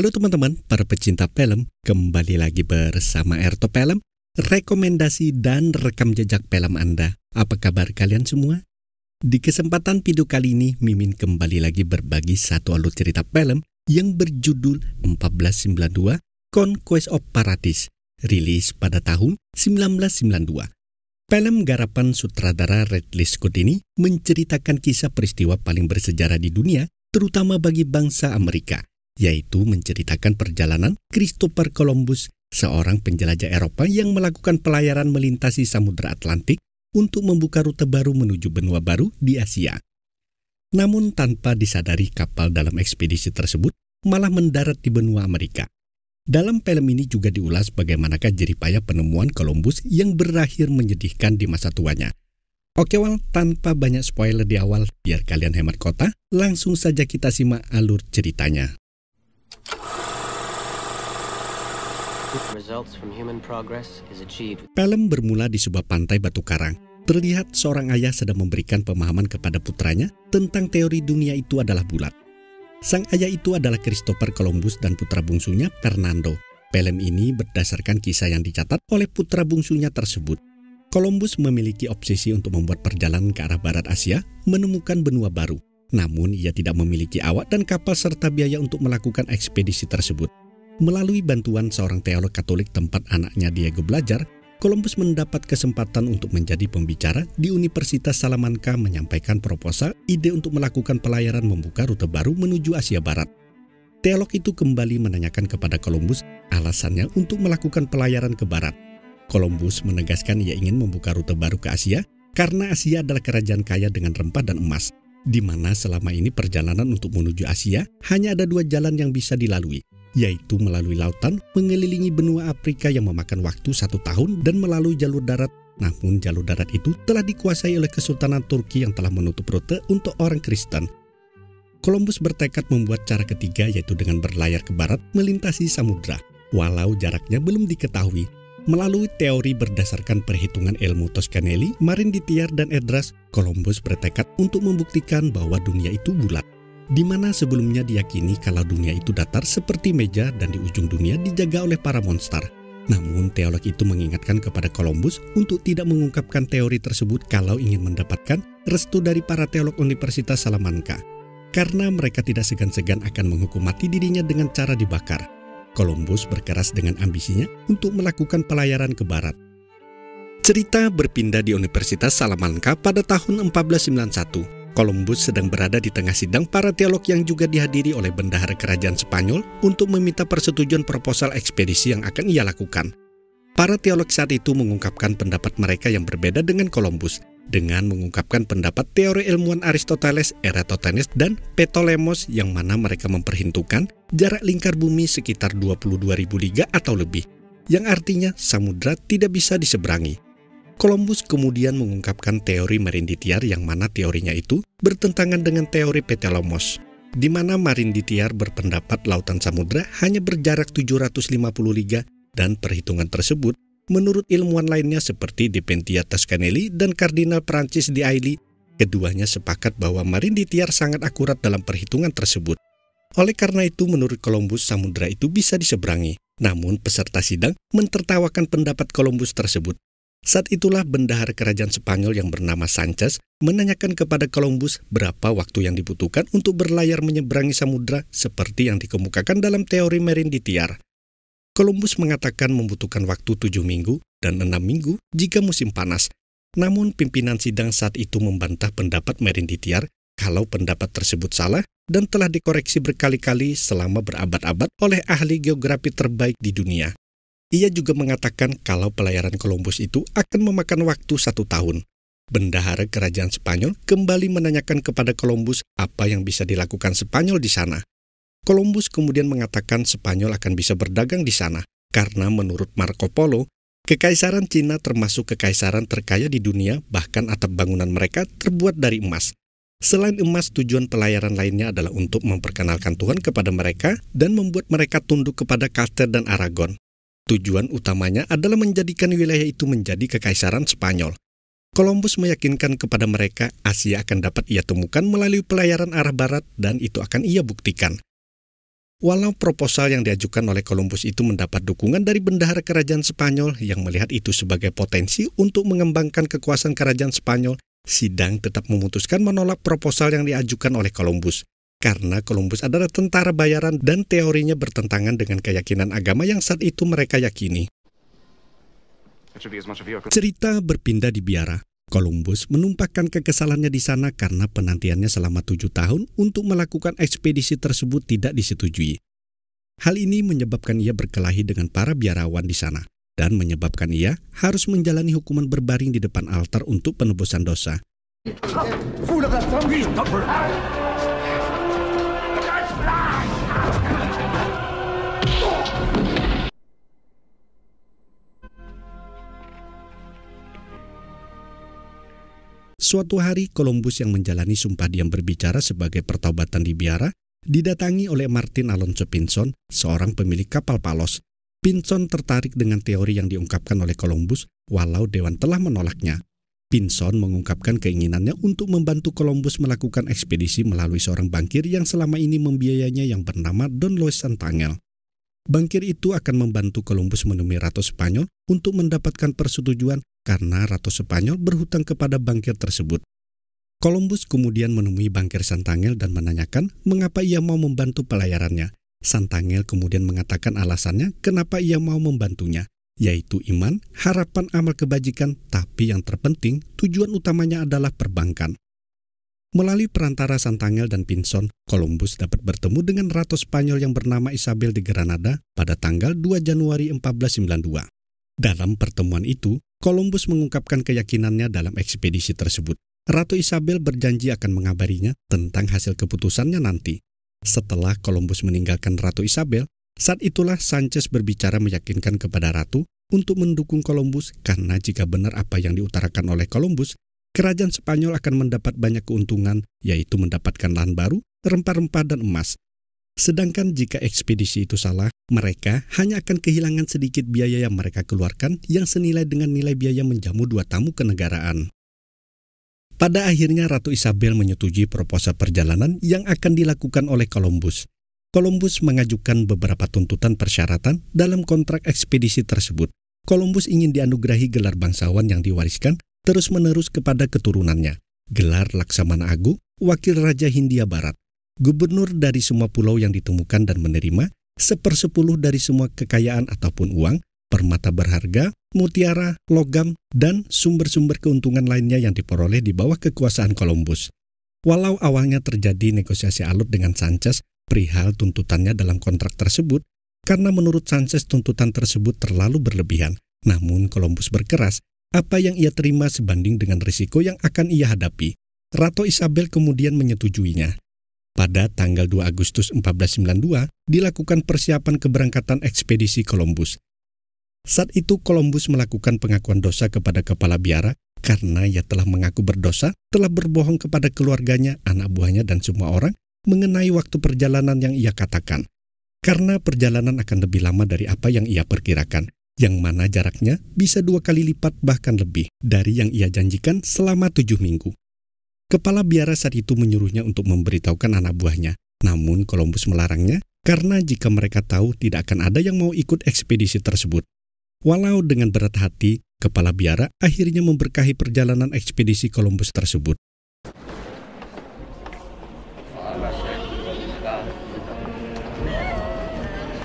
Halo teman-teman, para pecinta film, kembali lagi bersama Erto Film, rekomendasi dan rekam jejak film Anda. Apa kabar kalian semua? Di kesempatan video kali ini, Mimin kembali lagi berbagi satu alur cerita film yang berjudul 1492 Conquest of Paradise, rilis pada tahun 1992. Film garapan sutradara Ridley Scott ini menceritakan kisah peristiwa paling bersejarah di dunia, terutama bagi bangsa Amerika – yaitu menceritakan perjalanan Christopher Columbus, seorang penjelajah Eropa yang melakukan pelayaran melintasi Samudra Atlantik untuk membuka rute baru menuju benua baru di Asia. Namun tanpa disadari kapal dalam ekspedisi tersebut malah mendarat di benua Amerika. Dalam film ini juga diulas bagaimanakah jeripaya penemuan Columbus yang berakhir menyedihkan di masa tuanya. Oke Wal, tanpa banyak spoiler di awal, biar kalian hemat kota, langsung saja kita simak alur ceritanya. Film bermula di sebuah pantai batu karang. Terlihat seorang ayah sedang memberikan pemahaman kepada putranya tentang teori dunia itu adalah bulat. Sang ayah itu adalah Christopher Columbus dan putra bungsunya Fernando. Film ini berdasarkan kisah yang dicatat oleh putra bungsunya tersebut. Columbus memiliki obsesi untuk membuat perjalanan ke arah barat Asia, menemukan benua baru. Namun ia tidak memiliki awak dan kapal serta biaya untuk melakukan ekspedisi tersebut. Melalui bantuan seorang teolog Katolik tempat anaknya Diego belajar, Columbus mendapat kesempatan untuk menjadi pembicara di Universitas Salamanca menyampaikan proposal ide untuk melakukan pelayaran membuka rute baru menuju Asia Barat. Teolog itu kembali menanyakan kepada Columbus alasannya untuk melakukan pelayaran ke barat. Columbus menegaskan ia ingin membuka rute baru ke Asia karena Asia adalah kerajaan kaya dengan rempah dan emas di mana selama ini perjalanan untuk menuju Asia hanya ada dua jalan yang bisa dilalui, yaitu melalui lautan, mengelilingi benua Afrika yang memakan waktu satu tahun, dan melalui jalur darat. Namun jalur darat itu telah dikuasai oleh Kesultanan Turki yang telah menutup rute untuk orang Kristen. Columbus bertekad membuat cara ketiga yaitu dengan berlayar ke barat melintasi samudra. Walau jaraknya belum diketahui, Melalui teori berdasarkan perhitungan ilmu Toscanelli, Ditiar dan Edras, Columbus bertekad untuk membuktikan bahwa dunia itu bulat. Di mana sebelumnya diyakini kalau dunia itu datar seperti meja dan di ujung dunia dijaga oleh para monster. Namun teolog itu mengingatkan kepada Columbus untuk tidak mengungkapkan teori tersebut kalau ingin mendapatkan restu dari para teolog Universitas Salamanca. Karena mereka tidak segan-segan akan menghukum mati dirinya dengan cara dibakar. Columbus berkeras dengan ambisinya untuk melakukan pelayaran ke barat. Cerita berpindah di Universitas Salamanca pada tahun 1491. Columbus sedang berada di tengah sidang para teolog yang juga dihadiri oleh bendahara kerajaan Spanyol untuk meminta persetujuan proposal ekspedisi yang akan ia lakukan. Para teolog saat itu mengungkapkan pendapat mereka yang berbeda dengan Columbus dengan mengungkapkan pendapat teori ilmuwan Aristoteles, Eratosthenes, dan Ptolemos yang mana mereka memperhitungkan jarak lingkar bumi sekitar 22.000 liga atau lebih, yang artinya samudra tidak bisa diseberangi. Columbus kemudian mengungkapkan teori Merinditiar yang mana teorinya itu bertentangan dengan teori Ptolemos, di mana Marinditiar berpendapat lautan samudra hanya berjarak 750 liga dan perhitungan tersebut Menurut ilmuwan lainnya seperti Dipentia Toscanelli dan Kardinal Prancis di Aili, keduanya sepakat bahwa Marin di Tiar sangat akurat dalam perhitungan tersebut. Oleh karena itu, menurut Columbus, samudera itu bisa diseberangi. Namun, peserta sidang mentertawakan pendapat Columbus tersebut. Saat itulah bendahara kerajaan Spanyol yang bernama Sanchez menanyakan kepada Columbus berapa waktu yang dibutuhkan untuk berlayar menyeberangi samudera seperti yang dikemukakan dalam teori Marin di Tiar. Columbus mengatakan membutuhkan waktu tujuh minggu dan enam minggu jika musim panas. Namun pimpinan sidang saat itu membantah pendapat Merinditiar kalau pendapat tersebut salah dan telah dikoreksi berkali-kali selama berabad-abad oleh ahli geografi terbaik di dunia. Ia juga mengatakan kalau pelayaran Columbus itu akan memakan waktu satu tahun. Bendahara Kerajaan Spanyol kembali menanyakan kepada Columbus apa yang bisa dilakukan Spanyol di sana. Columbus kemudian mengatakan Spanyol akan bisa berdagang di sana karena menurut Marco Polo, kekaisaran Cina termasuk kekaisaran terkaya di dunia, bahkan atap bangunan mereka terbuat dari emas. Selain emas, tujuan pelayaran lainnya adalah untuk memperkenalkan Tuhan kepada mereka dan membuat mereka tunduk kepada Kaster dan Aragon. Tujuan utamanya adalah menjadikan wilayah itu menjadi kekaisaran Spanyol. Columbus meyakinkan kepada mereka Asia akan dapat ia temukan melalui pelayaran arah barat dan itu akan ia buktikan. Walau proposal yang diajukan oleh Columbus itu mendapat dukungan dari bendahara kerajaan Spanyol yang melihat itu sebagai potensi untuk mengembangkan kekuasaan kerajaan Spanyol, sidang tetap memutuskan menolak proposal yang diajukan oleh Columbus. Karena Columbus adalah tentara bayaran dan teorinya bertentangan dengan keyakinan agama yang saat itu mereka yakini. Cerita berpindah di biara. Columbus menumpahkan kekesalannya di sana karena penantiannya selama tujuh tahun untuk melakukan ekspedisi tersebut tidak disetujui. Hal ini menyebabkan ia berkelahi dengan para biarawan di sana dan menyebabkan ia harus menjalani hukuman berbaring di depan altar untuk penebusan dosa. Suatu hari, Columbus yang menjalani sumpah diam berbicara sebagai pertobatan di biara, didatangi oleh Martin Alonso Pinson, seorang pemilik kapal Palos. Pinson tertarik dengan teori yang diungkapkan oleh Columbus, walau Dewan telah menolaknya. Pinson mengungkapkan keinginannya untuk membantu Columbus melakukan ekspedisi melalui seorang bankir yang selama ini membiayainya yang bernama Don Luis Santangel. Bankir itu akan membantu Columbus menemui Ratu Spanyol untuk mendapatkan persetujuan karena Ratu Spanyol berhutang kepada bankir tersebut. Columbus kemudian menemui bankir Santangel dan menanyakan mengapa ia mau membantu pelayarannya. Santangel kemudian mengatakan alasannya kenapa ia mau membantunya, yaitu iman, harapan amal kebajikan, tapi yang terpenting tujuan utamanya adalah perbankan. Melalui perantara Santangel dan Pinson, Columbus dapat bertemu dengan ratu Spanyol yang bernama Isabel de Granada pada tanggal 2 Januari 1492. Dalam pertemuan itu, Columbus mengungkapkan keyakinannya dalam ekspedisi tersebut. Ratu Isabel berjanji akan mengabarinya tentang hasil keputusannya nanti. Setelah Columbus meninggalkan Ratu Isabel, saat itulah Sanchez berbicara meyakinkan kepada Ratu untuk mendukung Columbus karena jika benar apa yang diutarakan oleh Columbus, kerajaan Spanyol akan mendapat banyak keuntungan yaitu mendapatkan lahan baru, rempah-rempah dan emas Sedangkan jika ekspedisi itu salah, mereka hanya akan kehilangan sedikit biaya yang mereka keluarkan yang senilai dengan nilai biaya menjamu dua tamu kenegaraan. Pada akhirnya Ratu Isabel menyetujui proposal perjalanan yang akan dilakukan oleh Columbus. Columbus mengajukan beberapa tuntutan persyaratan dalam kontrak ekspedisi tersebut. Columbus ingin dianugerahi gelar bangsawan yang diwariskan terus-menerus kepada keturunannya, gelar Laksamana Agung, wakil Raja Hindia Barat, gubernur dari semua pulau yang ditemukan dan menerima sepersepuluh dari semua kekayaan ataupun uang, permata berharga, mutiara, logam, dan sumber-sumber keuntungan lainnya yang diperoleh di bawah kekuasaan Columbus. Walau awalnya terjadi negosiasi alut dengan Sanchez perihal tuntutannya dalam kontrak tersebut, karena menurut Sanchez tuntutan tersebut terlalu berlebihan. Namun Columbus berkeras, apa yang ia terima sebanding dengan risiko yang akan ia hadapi. Ratu Isabel kemudian menyetujuinya pada tanggal 2 Agustus 1492 dilakukan persiapan keberangkatan ekspedisi Columbus. Saat itu Columbus melakukan pengakuan dosa kepada kepala biara karena ia telah mengaku berdosa, telah berbohong kepada keluarganya, anak buahnya dan semua orang mengenai waktu perjalanan yang ia katakan. Karena perjalanan akan lebih lama dari apa yang ia perkirakan, yang mana jaraknya bisa dua kali lipat bahkan lebih dari yang ia janjikan selama tujuh minggu. Kepala biara saat itu menyuruhnya untuk memberitahukan anak buahnya. Namun Columbus melarangnya karena jika mereka tahu tidak akan ada yang mau ikut ekspedisi tersebut. Walau dengan berat hati, kepala biara akhirnya memberkahi perjalanan ekspedisi Columbus tersebut.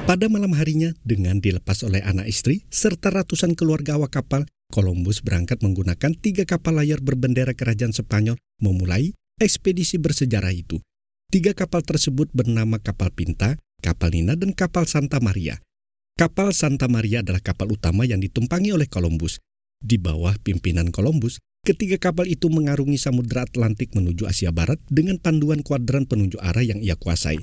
Pada malam harinya, dengan dilepas oleh anak istri serta ratusan keluarga awak kapal, Columbus berangkat menggunakan tiga kapal layar berbendera kerajaan Spanyol memulai ekspedisi bersejarah itu. Tiga kapal tersebut bernama kapal Pinta, kapal Nina, dan kapal Santa Maria. Kapal Santa Maria adalah kapal utama yang ditumpangi oleh Columbus. Di bawah pimpinan Columbus, ketiga kapal itu mengarungi Samudra Atlantik menuju Asia Barat dengan panduan kuadran penunjuk arah yang ia kuasai.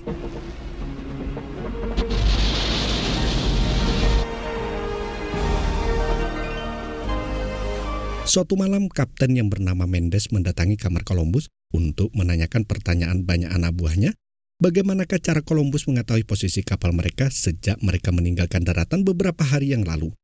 Suatu malam, kapten yang bernama Mendes mendatangi kamar Columbus untuk menanyakan pertanyaan banyak anak buahnya. Bagaimanakah cara Columbus mengetahui posisi kapal mereka sejak mereka meninggalkan daratan beberapa hari yang lalu?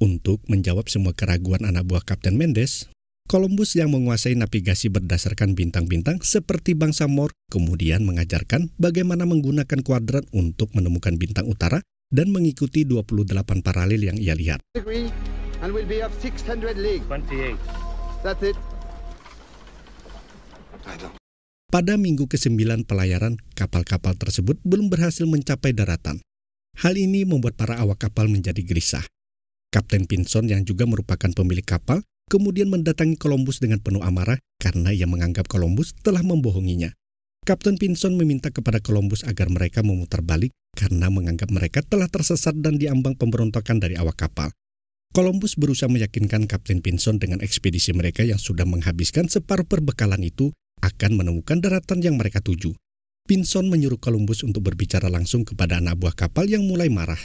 Untuk menjawab semua keraguan anak buah Kapten Mendes, Columbus yang menguasai navigasi berdasarkan bintang-bintang seperti bangsa Moor kemudian mengajarkan bagaimana menggunakan kuadran untuk menemukan bintang utara dan mengikuti 28 paralel yang ia lihat and we'll be of 600 league. 28. That's it. I don't. Pada minggu ke-9 pelayaran, kapal-kapal tersebut belum berhasil mencapai daratan. Hal ini membuat para awak kapal menjadi gelisah. Kapten Pinson yang juga merupakan pemilik kapal kemudian mendatangi Columbus dengan penuh amarah karena ia menganggap Columbus telah membohonginya. Kapten Pinson meminta kepada Columbus agar mereka memutar balik karena menganggap mereka telah tersesat dan diambang pemberontakan dari awak kapal. Columbus berusaha meyakinkan Kapten Pinson dengan ekspedisi mereka yang sudah menghabiskan separuh perbekalan itu akan menemukan daratan yang mereka tuju. Pinson menyuruh Columbus untuk berbicara langsung kepada anak buah kapal yang mulai marah.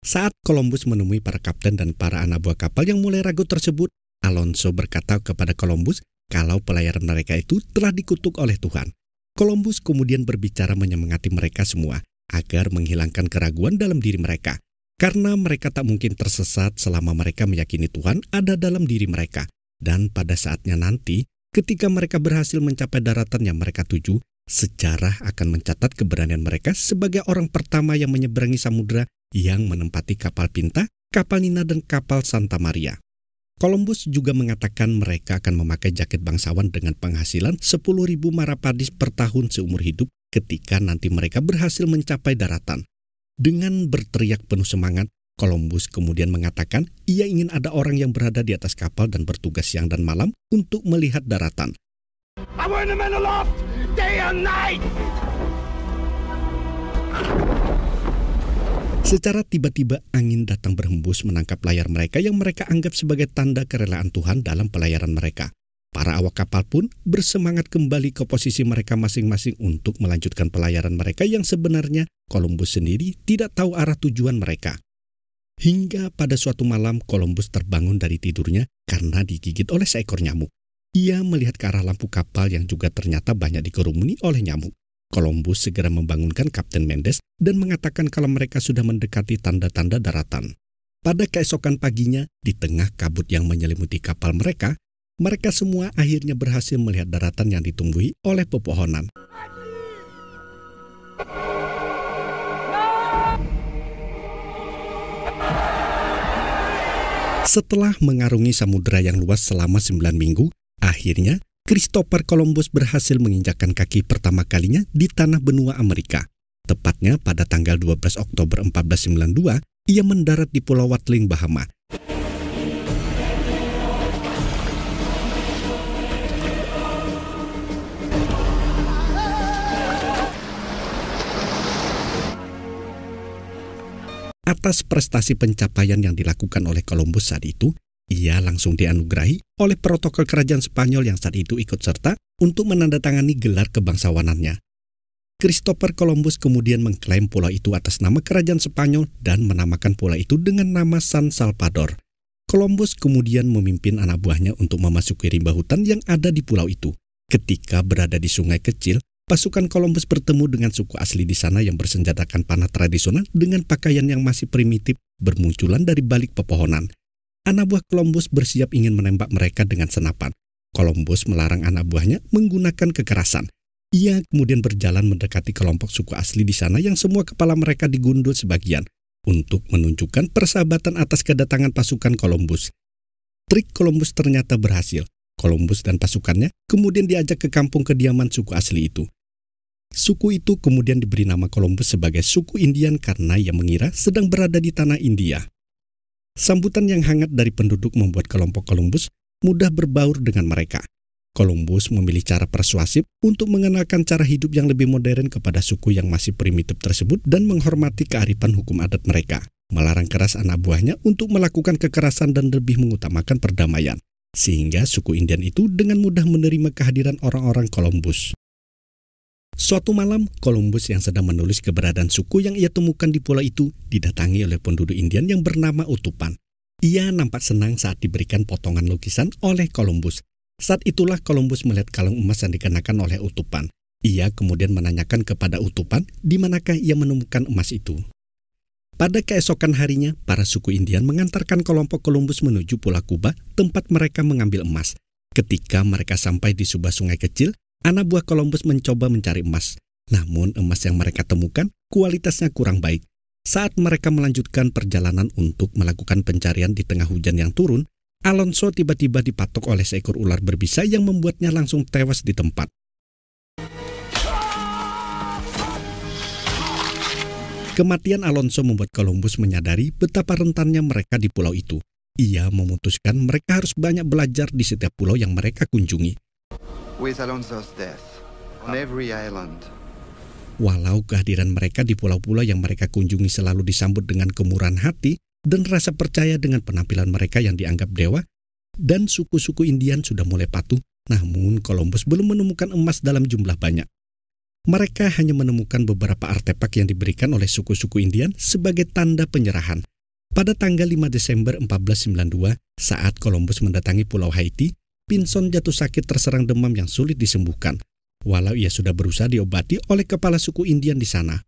Saat Columbus menemui para kapten dan para anak buah kapal yang mulai ragu tersebut, Alonso berkata kepada Columbus kalau pelayaran mereka itu telah dikutuk oleh Tuhan. Columbus kemudian berbicara menyemangati mereka semua agar menghilangkan keraguan dalam diri mereka karena mereka tak mungkin tersesat selama mereka meyakini Tuhan ada dalam diri mereka. Dan pada saatnya nanti, ketika mereka berhasil mencapai daratan yang mereka tuju, sejarah akan mencatat keberanian mereka sebagai orang pertama yang menyeberangi samudera yang menempati kapal Pinta, kapal Nina, dan kapal Santa Maria. Columbus juga mengatakan mereka akan memakai jaket bangsawan dengan penghasilan 10.000 marapadis per tahun seumur hidup ketika nanti mereka berhasil mencapai daratan. Dengan berteriak penuh semangat, Columbus kemudian mengatakan ia ingin ada orang yang berada di atas kapal dan bertugas siang dan malam untuk melihat daratan. Secara tiba-tiba angin datang berhembus menangkap layar mereka yang mereka anggap sebagai tanda kerelaan Tuhan dalam pelayaran mereka. Para awak kapal pun bersemangat kembali ke posisi mereka masing-masing untuk melanjutkan pelayaran mereka yang sebenarnya Columbus sendiri tidak tahu arah tujuan mereka. Hingga pada suatu malam Columbus terbangun dari tidurnya karena digigit oleh seekor nyamuk. Ia melihat ke arah lampu kapal yang juga ternyata banyak dikerumuni oleh nyamuk. Columbus segera membangunkan Kapten Mendes dan mengatakan kalau mereka sudah mendekati tanda-tanda daratan. Pada keesokan paginya, di tengah kabut yang menyelimuti kapal mereka, mereka semua akhirnya berhasil melihat daratan yang ditumbuhi oleh pepohonan. Setelah mengarungi samudera yang luas selama sembilan minggu, akhirnya Christopher Columbus berhasil menginjakkan kaki pertama kalinya di tanah benua Amerika. Tepatnya pada tanggal 12 Oktober 1492, ia mendarat di Pulau Watling, Bahama, Atas prestasi pencapaian yang dilakukan oleh Columbus saat itu, ia langsung dianugerahi oleh protokol kerajaan Spanyol yang saat itu ikut serta untuk menandatangani gelar kebangsawanannya. Christopher Columbus kemudian mengklaim pulau itu atas nama kerajaan Spanyol dan menamakan pulau itu dengan nama San Salvador. Columbus kemudian memimpin anak buahnya untuk memasuki rimba hutan yang ada di pulau itu. Ketika berada di sungai kecil, Pasukan Columbus bertemu dengan suku asli di sana yang bersenjatakan panah tradisional dengan pakaian yang masih primitif bermunculan dari balik pepohonan. Anak buah Columbus bersiap ingin menembak mereka dengan senapan. Columbus melarang anak buahnya menggunakan kekerasan. Ia kemudian berjalan mendekati kelompok suku asli di sana yang semua kepala mereka digundul sebagian untuk menunjukkan persahabatan atas kedatangan pasukan Columbus. Trik Columbus ternyata berhasil. Columbus dan pasukannya kemudian diajak ke kampung kediaman suku asli itu. Suku itu kemudian diberi nama Columbus sebagai suku Indian karena ia mengira sedang berada di tanah India. Sambutan yang hangat dari penduduk membuat kelompok Columbus mudah berbaur dengan mereka. Columbus memilih cara persuasif untuk mengenalkan cara hidup yang lebih modern kepada suku yang masih primitif tersebut dan menghormati kearifan hukum adat mereka, melarang keras anak buahnya untuk melakukan kekerasan dan lebih mengutamakan perdamaian. Sehingga suku Indian itu dengan mudah menerima kehadiran orang-orang Columbus. Suatu malam, Columbus yang sedang menulis keberadaan suku yang ia temukan di pulau itu didatangi oleh penduduk Indian yang bernama Utupan. Ia nampak senang saat diberikan potongan lukisan oleh Columbus. Saat itulah Columbus melihat kalung emas yang dikenakan oleh Utupan. Ia kemudian menanyakan kepada Utupan di manakah ia menemukan emas itu. Pada keesokan harinya, para suku Indian mengantarkan kelompok Columbus menuju Pulau Kuba, tempat mereka mengambil emas. Ketika mereka sampai di sebuah sungai kecil, Anak buah Columbus mencoba mencari emas, namun emas yang mereka temukan kualitasnya kurang baik. Saat mereka melanjutkan perjalanan untuk melakukan pencarian di tengah hujan yang turun, Alonso tiba-tiba dipatok oleh seekor ular berbisa yang membuatnya langsung tewas di tempat. Kematian Alonso membuat Columbus menyadari betapa rentannya mereka di pulau itu. Ia memutuskan mereka harus banyak belajar di setiap pulau yang mereka kunjungi with Alonso's death on every island. Walau kehadiran mereka di pulau-pulau yang mereka kunjungi selalu disambut dengan kemurahan hati dan rasa percaya dengan penampilan mereka yang dianggap dewa, dan suku-suku Indian sudah mulai patuh, namun Columbus belum menemukan emas dalam jumlah banyak. Mereka hanya menemukan beberapa artefak yang diberikan oleh suku-suku Indian sebagai tanda penyerahan. Pada tanggal 5 Desember 1492, saat Columbus mendatangi Pulau Haiti, Pinson jatuh sakit terserang demam yang sulit disembuhkan, walau ia sudah berusaha diobati oleh kepala suku Indian di sana.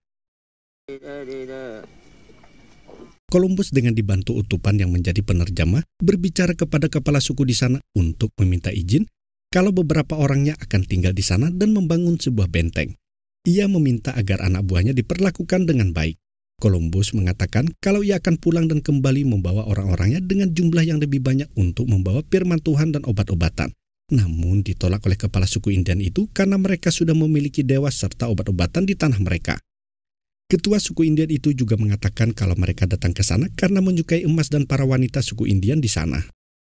Columbus dengan dibantu utupan yang menjadi penerjemah berbicara kepada kepala suku di sana untuk meminta izin kalau beberapa orangnya akan tinggal di sana dan membangun sebuah benteng. Ia meminta agar anak buahnya diperlakukan dengan baik. Columbus mengatakan kalau ia akan pulang dan kembali membawa orang-orangnya dengan jumlah yang lebih banyak untuk membawa firman Tuhan dan obat-obatan. Namun ditolak oleh kepala suku Indian itu karena mereka sudah memiliki dewa serta obat-obatan di tanah mereka. Ketua suku Indian itu juga mengatakan kalau mereka datang ke sana karena menyukai emas dan para wanita suku Indian di sana.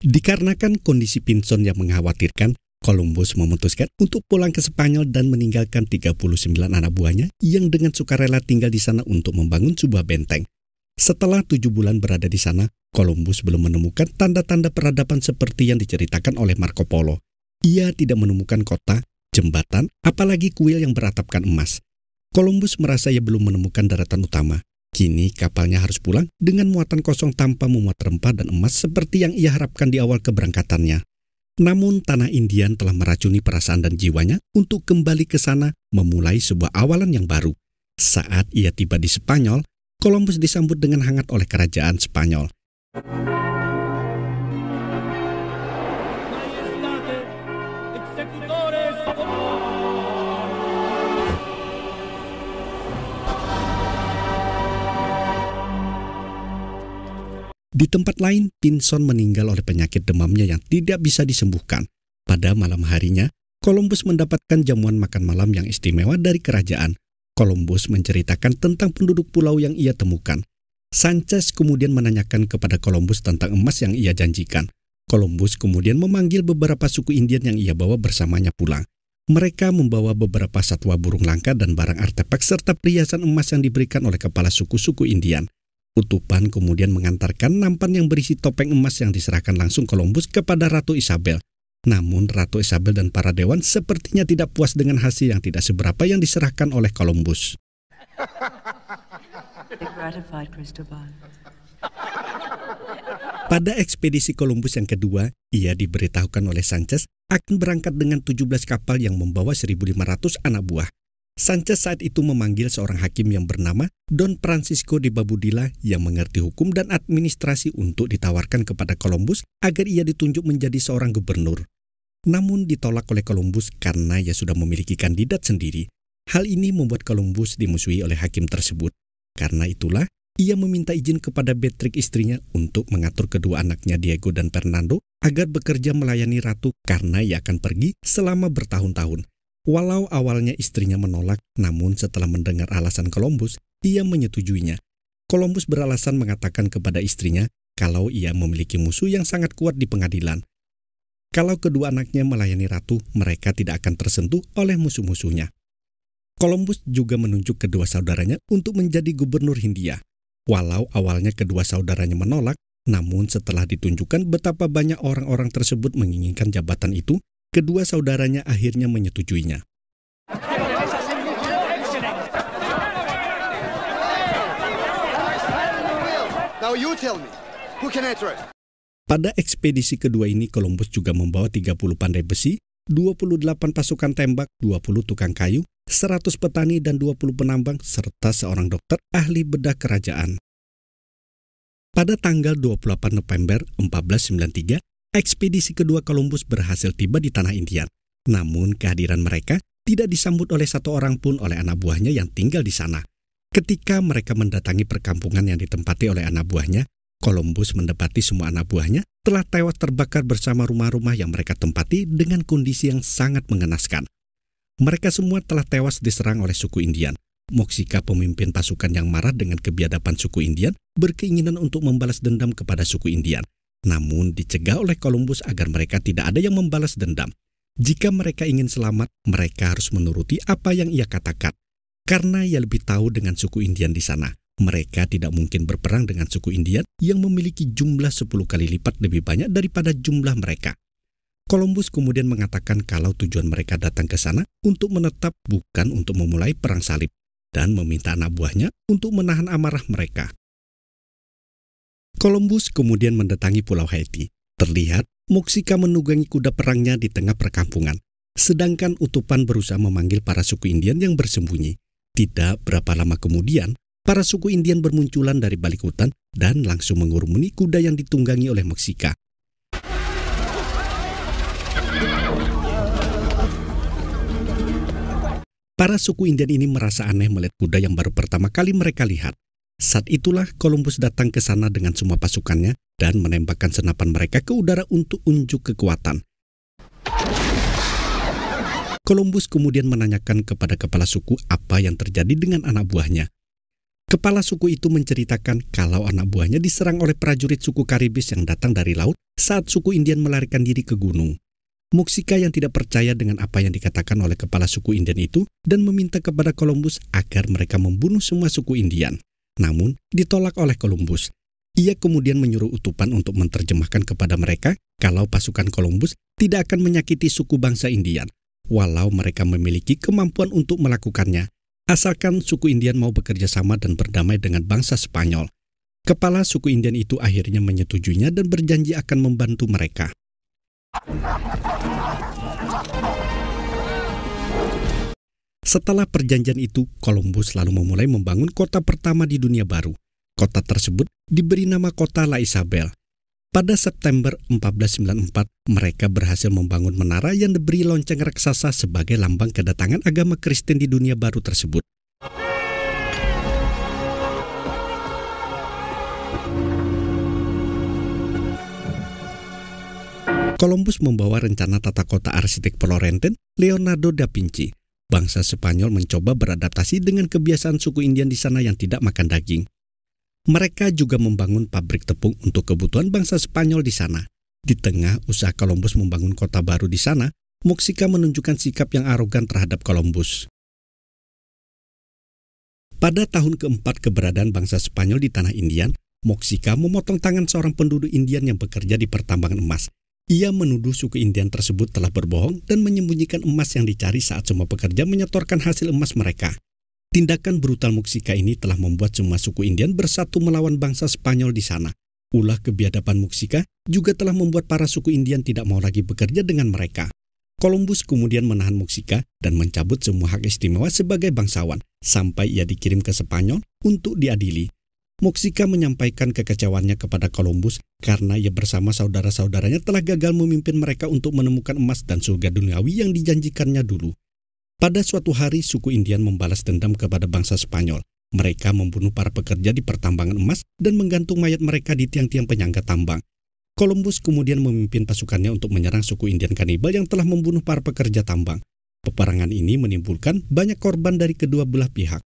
Dikarenakan kondisi Pinson yang mengkhawatirkan, Columbus memutuskan untuk pulang ke Spanyol dan meninggalkan 39 anak buahnya yang dengan sukarela tinggal di sana untuk membangun sebuah benteng. Setelah tujuh bulan berada di sana, Columbus belum menemukan tanda-tanda peradaban seperti yang diceritakan oleh Marco Polo. Ia tidak menemukan kota, jembatan, apalagi kuil yang beratapkan emas. Columbus merasa ia belum menemukan daratan utama. Kini kapalnya harus pulang dengan muatan kosong tanpa memuat rempah dan emas seperti yang ia harapkan di awal keberangkatannya. Namun tanah Indian telah meracuni perasaan dan jiwanya untuk kembali ke sana memulai sebuah awalan yang baru. Saat ia tiba di Spanyol, Columbus disambut dengan hangat oleh kerajaan Spanyol. Di tempat lain, Pinson meninggal oleh penyakit demamnya yang tidak bisa disembuhkan. Pada malam harinya, Columbus mendapatkan jamuan makan malam yang istimewa dari kerajaan. Columbus menceritakan tentang penduduk pulau yang ia temukan. Sanchez kemudian menanyakan kepada Columbus tentang emas yang ia janjikan. Columbus kemudian memanggil beberapa suku Indian yang ia bawa bersamanya pulang. Mereka membawa beberapa satwa burung langka dan barang artefak serta perhiasan emas yang diberikan oleh kepala suku-suku Indian. Kutuban kemudian mengantarkan nampan yang berisi topeng emas yang diserahkan langsung Columbus kepada Ratu Isabel. Namun Ratu Isabel dan para dewan sepertinya tidak puas dengan hasil yang tidak seberapa yang diserahkan oleh Columbus. Pada ekspedisi Columbus yang kedua, ia diberitahukan oleh Sanchez akan berangkat dengan 17 kapal yang membawa 1.500 anak buah. Sanchez saat itu memanggil seorang hakim yang bernama Don Francisco de Babudila yang mengerti hukum dan administrasi untuk ditawarkan kepada Columbus agar ia ditunjuk menjadi seorang gubernur. Namun ditolak oleh Columbus karena ia sudah memiliki kandidat sendiri. Hal ini membuat Columbus dimusuhi oleh hakim tersebut. Karena itulah, ia meminta izin kepada Beatrix istrinya untuk mengatur kedua anaknya Diego dan Fernando agar bekerja melayani ratu karena ia akan pergi selama bertahun-tahun. Walau awalnya istrinya menolak, namun setelah mendengar alasan Columbus, ia menyetujuinya. Columbus beralasan mengatakan kepada istrinya kalau ia memiliki musuh yang sangat kuat di pengadilan. Kalau kedua anaknya melayani ratu, mereka tidak akan tersentuh oleh musuh-musuhnya. Columbus juga menunjuk kedua saudaranya untuk menjadi gubernur Hindia. Walau awalnya kedua saudaranya menolak, namun setelah ditunjukkan betapa banyak orang-orang tersebut menginginkan jabatan itu, kedua saudaranya akhirnya menyetujuinya. Now you tell me, who can Pada ekspedisi kedua ini, Columbus juga membawa 30 pandai besi, 28 pasukan tembak, 20 tukang kayu, 100 petani dan 20 penambang, serta seorang dokter ahli bedah kerajaan. Pada tanggal 28 November 1493, Ekspedisi kedua Columbus berhasil tiba di tanah Indian. Namun kehadiran mereka tidak disambut oleh satu orang pun oleh anak buahnya yang tinggal di sana. Ketika mereka mendatangi perkampungan yang ditempati oleh anak buahnya, Columbus mendapati semua anak buahnya telah tewas terbakar bersama rumah-rumah yang mereka tempati dengan kondisi yang sangat mengenaskan. Mereka semua telah tewas diserang oleh suku Indian. Moksika pemimpin pasukan yang marah dengan kebiadaban suku Indian berkeinginan untuk membalas dendam kepada suku Indian. Namun dicegah oleh Columbus agar mereka tidak ada yang membalas dendam. Jika mereka ingin selamat, mereka harus menuruti apa yang ia katakan. Karena ia lebih tahu dengan suku Indian di sana, mereka tidak mungkin berperang dengan suku Indian yang memiliki jumlah 10 kali lipat lebih banyak daripada jumlah mereka. Columbus kemudian mengatakan kalau tujuan mereka datang ke sana untuk menetap bukan untuk memulai perang salib dan meminta anak buahnya untuk menahan amarah mereka. Columbus kemudian mendatangi Pulau Haiti. Terlihat, Moksika menunggangi kuda perangnya di tengah perkampungan. Sedangkan Utupan berusaha memanggil para suku Indian yang bersembunyi. Tidak berapa lama kemudian, para suku Indian bermunculan dari balik hutan dan langsung mengurumuni kuda yang ditunggangi oleh Moksika. Para suku Indian ini merasa aneh melihat kuda yang baru pertama kali mereka lihat. Saat itulah Columbus datang ke sana dengan semua pasukannya dan menembakkan senapan mereka ke udara untuk unjuk kekuatan. Columbus kemudian menanyakan kepada kepala suku apa yang terjadi dengan anak buahnya. Kepala suku itu menceritakan kalau anak buahnya diserang oleh prajurit suku Karibis yang datang dari laut saat suku Indian melarikan diri ke gunung. Muksika yang tidak percaya dengan apa yang dikatakan oleh kepala suku Indian itu dan meminta kepada Columbus agar mereka membunuh semua suku Indian namun ditolak oleh Columbus. Ia kemudian menyuruh Utupan untuk menerjemahkan kepada mereka kalau pasukan Columbus tidak akan menyakiti suku bangsa Indian, walau mereka memiliki kemampuan untuk melakukannya, asalkan suku Indian mau bekerja sama dan berdamai dengan bangsa Spanyol. Kepala suku Indian itu akhirnya menyetujuinya dan berjanji akan membantu mereka. Setelah perjanjian itu, Columbus lalu memulai membangun kota pertama di dunia baru. Kota tersebut diberi nama kota La Isabel. Pada September 1494, mereka berhasil membangun menara yang diberi lonceng raksasa sebagai lambang kedatangan agama Kristen di dunia baru tersebut. Columbus membawa rencana tata kota arsitek Florentin Leonardo da Vinci. Bangsa Spanyol mencoba beradaptasi dengan kebiasaan suku Indian di sana yang tidak makan daging. Mereka juga membangun pabrik tepung untuk kebutuhan bangsa Spanyol di sana. Di tengah usaha Columbus membangun kota baru di sana, Muxica menunjukkan sikap yang arogan terhadap Columbus. Pada tahun keempat keberadaan bangsa Spanyol di tanah Indian, Moksika memotong tangan seorang penduduk Indian yang bekerja di pertambangan emas ia menuduh suku Indian tersebut telah berbohong dan menyembunyikan emas yang dicari saat semua pekerja menyetorkan hasil emas mereka. Tindakan brutal Muksika ini telah membuat semua suku Indian bersatu melawan bangsa Spanyol di sana. Ulah kebiadaban Muksika juga telah membuat para suku Indian tidak mau lagi bekerja dengan mereka. Columbus kemudian menahan Muksika dan mencabut semua hak istimewa sebagai bangsawan sampai ia dikirim ke Spanyol untuk diadili. Moksika menyampaikan kekecewaannya kepada Columbus karena ia bersama saudara-saudaranya telah gagal memimpin mereka untuk menemukan emas dan surga duniawi yang dijanjikannya dulu. Pada suatu hari, suku Indian membalas dendam kepada bangsa Spanyol. Mereka membunuh para pekerja di pertambangan emas dan menggantung mayat mereka di tiang-tiang penyangga tambang. Columbus kemudian memimpin pasukannya untuk menyerang suku Indian kanibal yang telah membunuh para pekerja tambang. Peperangan ini menimbulkan banyak korban dari kedua belah pihak.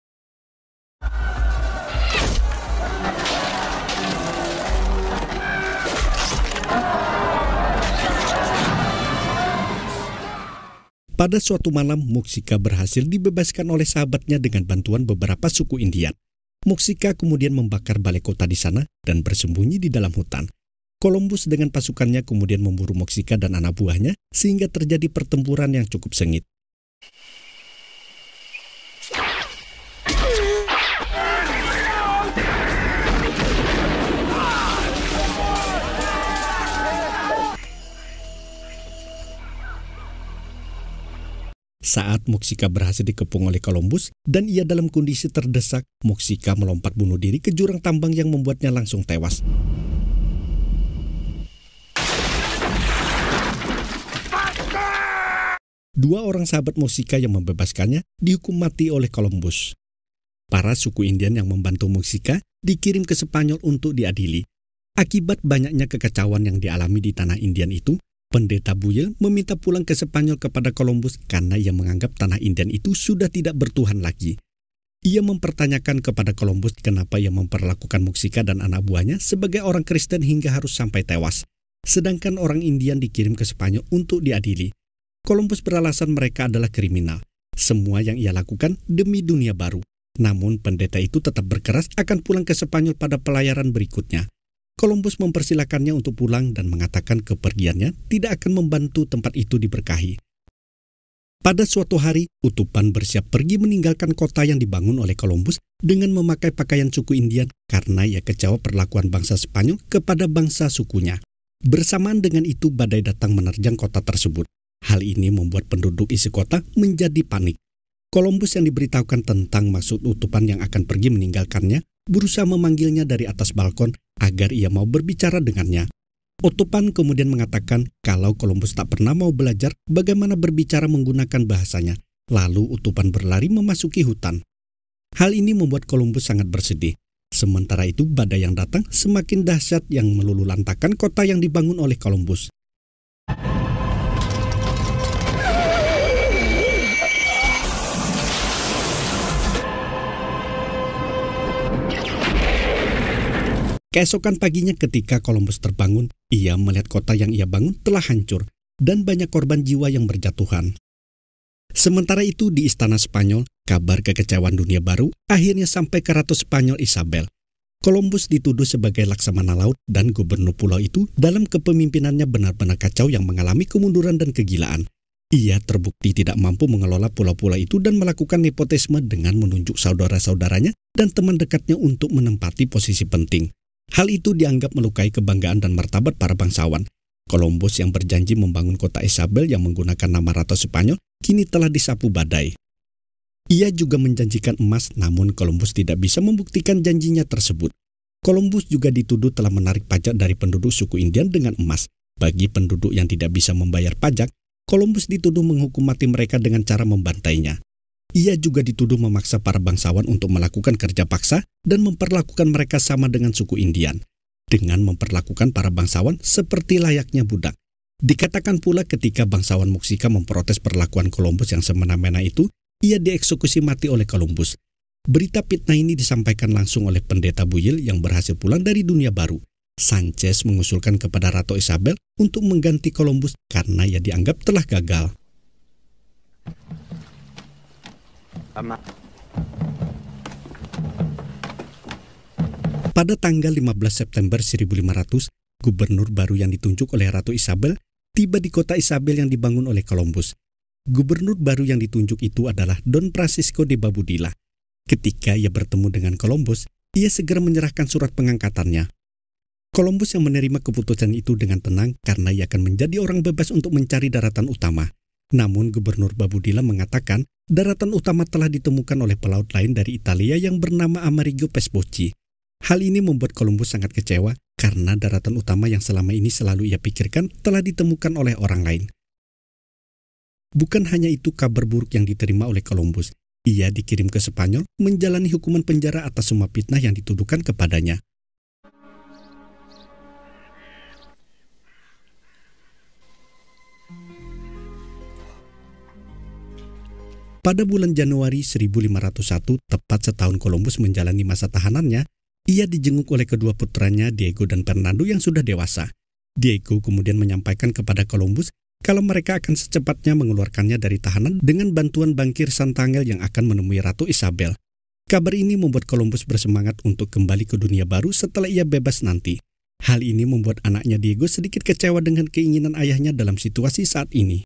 Pada suatu malam, Muksika berhasil dibebaskan oleh sahabatnya dengan bantuan beberapa suku Indian. Muksika kemudian membakar balai kota di sana dan bersembunyi di dalam hutan. Columbus dengan pasukannya kemudian memburu Moksika dan anak buahnya sehingga terjadi pertempuran yang cukup sengit. Saat Moksika berhasil dikepung oleh Columbus dan ia dalam kondisi terdesak, Moksika melompat bunuh diri ke jurang tambang yang membuatnya langsung tewas. Dua orang sahabat Moksika yang membebaskannya dihukum mati oleh Columbus. Para suku Indian yang membantu Moksika dikirim ke Spanyol untuk diadili. Akibat banyaknya kekacauan yang dialami di tanah Indian itu, Pendeta Buyel meminta pulang ke Spanyol kepada Columbus karena ia menganggap tanah Indian itu sudah tidak bertuhan lagi. Ia mempertanyakan kepada Columbus kenapa ia memperlakukan Muksika dan anak buahnya sebagai orang Kristen hingga harus sampai tewas. Sedangkan orang Indian dikirim ke Spanyol untuk diadili. Columbus beralasan mereka adalah kriminal. Semua yang ia lakukan demi dunia baru. Namun pendeta itu tetap berkeras akan pulang ke Spanyol pada pelayaran berikutnya. Columbus mempersilakannya untuk pulang dan mengatakan kepergiannya tidak akan membantu tempat itu diberkahi. Pada suatu hari, Utupan bersiap pergi meninggalkan kota yang dibangun oleh Columbus dengan memakai pakaian suku Indian karena ia kecewa perlakuan bangsa Spanyol kepada bangsa sukunya. Bersamaan dengan itu, badai datang menerjang kota tersebut. Hal ini membuat penduduk isi kota menjadi panik. Columbus yang diberitahukan tentang maksud utupan yang akan pergi meninggalkannya berusaha memanggilnya dari atas balkon agar ia mau berbicara dengannya. Otopan kemudian mengatakan kalau Columbus tak pernah mau belajar bagaimana berbicara menggunakan bahasanya. Lalu Utupan berlari memasuki hutan. Hal ini membuat Columbus sangat bersedih. Sementara itu badai yang datang semakin dahsyat yang melululantakan kota yang dibangun oleh Columbus. Keesokan paginya ketika Columbus terbangun, ia melihat kota yang ia bangun telah hancur dan banyak korban jiwa yang berjatuhan. Sementara itu di istana Spanyol, kabar kekecewaan dunia baru akhirnya sampai ke Ratu Spanyol Isabel. Columbus dituduh sebagai laksamana laut dan gubernur pulau itu dalam kepemimpinannya benar-benar kacau yang mengalami kemunduran dan kegilaan. Ia terbukti tidak mampu mengelola pulau-pulau itu dan melakukan nepotisme dengan menunjuk saudara-saudaranya dan teman dekatnya untuk menempati posisi penting. Hal itu dianggap melukai kebanggaan dan martabat para bangsawan. Columbus yang berjanji membangun kota Isabel yang menggunakan nama Ratu Spanyol kini telah disapu badai. Ia juga menjanjikan emas namun Columbus tidak bisa membuktikan janjinya tersebut. Columbus juga dituduh telah menarik pajak dari penduduk suku Indian dengan emas. Bagi penduduk yang tidak bisa membayar pajak, Columbus dituduh menghukum mati mereka dengan cara membantainya. Ia juga dituduh memaksa para bangsawan untuk melakukan kerja paksa dan memperlakukan mereka sama dengan suku Indian, dengan memperlakukan para bangsawan seperti layaknya budak. Dikatakan pula ketika bangsawan Muksika memprotes perlakuan Columbus yang semena-mena itu, ia dieksekusi mati oleh Columbus. Berita fitnah ini disampaikan langsung oleh pendeta Buyil yang berhasil pulang dari dunia baru. Sanchez mengusulkan kepada Ratu Isabel untuk mengganti Columbus karena ia dianggap telah gagal. Pada tanggal 15 September 1500, gubernur baru yang ditunjuk oleh Ratu Isabel tiba di kota Isabel yang dibangun oleh Columbus. Gubernur baru yang ditunjuk itu adalah Don Francisco de Babudila. Ketika ia bertemu dengan Columbus, ia segera menyerahkan surat pengangkatannya. Columbus yang menerima keputusan itu dengan tenang karena ia akan menjadi orang bebas untuk mencari daratan utama. Namun Gubernur Babudila mengatakan daratan utama telah ditemukan oleh pelaut lain dari Italia yang bernama Amerigo Vespucci. Hal ini membuat Columbus sangat kecewa karena daratan utama yang selama ini selalu ia pikirkan telah ditemukan oleh orang lain. Bukan hanya itu kabar buruk yang diterima oleh Columbus, ia dikirim ke Spanyol menjalani hukuman penjara atas semua fitnah yang dituduhkan kepadanya. Pada bulan Januari 1501, tepat setahun Columbus menjalani masa tahanannya, ia dijenguk oleh kedua putranya Diego dan Fernando yang sudah dewasa. Diego kemudian menyampaikan kepada Columbus kalau mereka akan secepatnya mengeluarkannya dari tahanan dengan bantuan bangkir Santangel yang akan menemui Ratu Isabel. Kabar ini membuat Columbus bersemangat untuk kembali ke dunia baru setelah ia bebas nanti. Hal ini membuat anaknya Diego sedikit kecewa dengan keinginan ayahnya dalam situasi saat ini.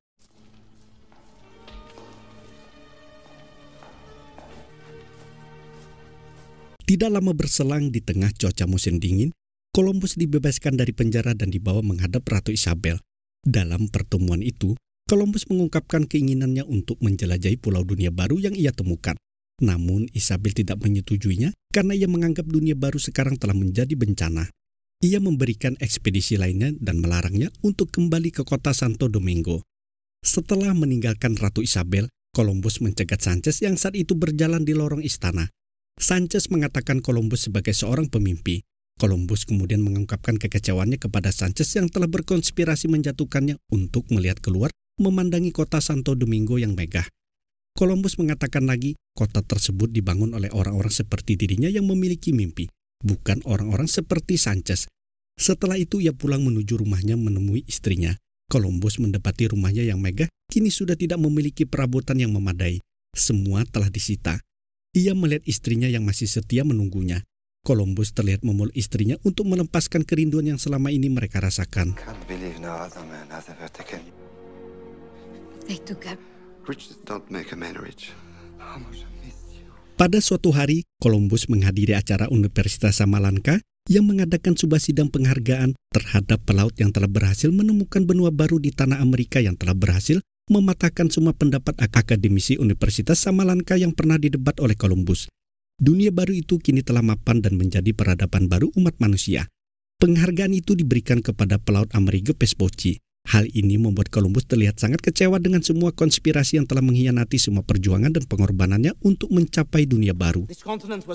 Tidak lama berselang di tengah cuaca musim dingin, Columbus dibebaskan dari penjara dan dibawa menghadap Ratu Isabel. Dalam pertemuan itu, Columbus mengungkapkan keinginannya untuk menjelajahi pulau dunia baru yang ia temukan. Namun Isabel tidak menyetujuinya karena ia menganggap dunia baru sekarang telah menjadi bencana. Ia memberikan ekspedisi lainnya dan melarangnya untuk kembali ke kota Santo Domingo. Setelah meninggalkan Ratu Isabel, Columbus mencegat Sanchez yang saat itu berjalan di lorong istana. Sanchez mengatakan Columbus sebagai seorang pemimpi. Columbus kemudian mengungkapkan kekecewaannya kepada Sanchez yang telah berkonspirasi menjatuhkannya untuk melihat keluar memandangi kota Santo Domingo yang megah. Columbus mengatakan lagi, kota tersebut dibangun oleh orang-orang seperti dirinya yang memiliki mimpi, bukan orang-orang seperti Sanchez. Setelah itu ia pulang menuju rumahnya menemui istrinya. Columbus mendapati rumahnya yang megah kini sudah tidak memiliki perabotan yang memadai. Semua telah disita. Ia melihat istrinya yang masih setia menunggunya. Columbus terlihat memul istrinya untuk melepaskan kerinduan yang selama ini mereka rasakan. Pada suatu hari, Columbus menghadiri acara Universitas Samalanka yang mengadakan sebuah sidang penghargaan terhadap pelaut yang telah berhasil menemukan benua baru di tanah Amerika yang telah berhasil mematahkan semua pendapat akademisi Universitas Samalanka yang pernah didebat oleh Columbus. Dunia baru itu kini telah mapan dan menjadi peradaban baru umat manusia. Penghargaan itu diberikan kepada pelaut Amerigo Vespucci. Hal ini membuat Columbus terlihat sangat kecewa dengan semua konspirasi yang telah mengkhianati semua perjuangan dan pengorbanannya untuk mencapai dunia baru. This continent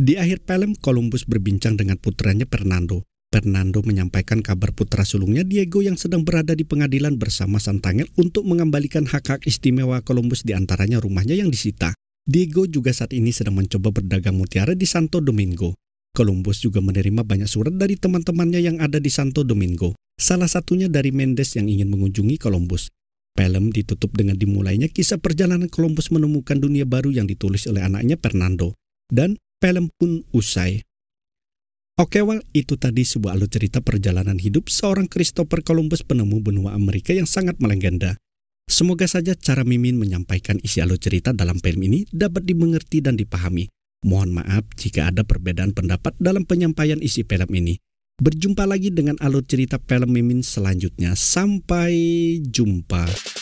di akhir film, Columbus berbincang dengan putranya Fernando. Fernando menyampaikan kabar putra sulungnya Diego yang sedang berada di pengadilan bersama Santangel untuk mengembalikan hak-hak istimewa Columbus di antaranya rumahnya yang disita. Diego juga saat ini sedang mencoba berdagang mutiara di Santo Domingo. Columbus juga menerima banyak surat dari teman-temannya yang ada di Santo Domingo. Salah satunya dari Mendes yang ingin mengunjungi Columbus. Film ditutup dengan dimulainya kisah perjalanan Columbus menemukan dunia baru yang ditulis oleh anaknya Fernando. Dan film pun usai. Oke, well, itu tadi sebuah alur cerita perjalanan hidup seorang Christopher Columbus penemu benua Amerika yang sangat melegenda. Semoga saja cara Mimin menyampaikan isi alur cerita dalam film ini dapat dimengerti dan dipahami. Mohon maaf jika ada perbedaan pendapat dalam penyampaian isi film ini. Berjumpa lagi dengan alur cerita film Mimin selanjutnya. Sampai jumpa.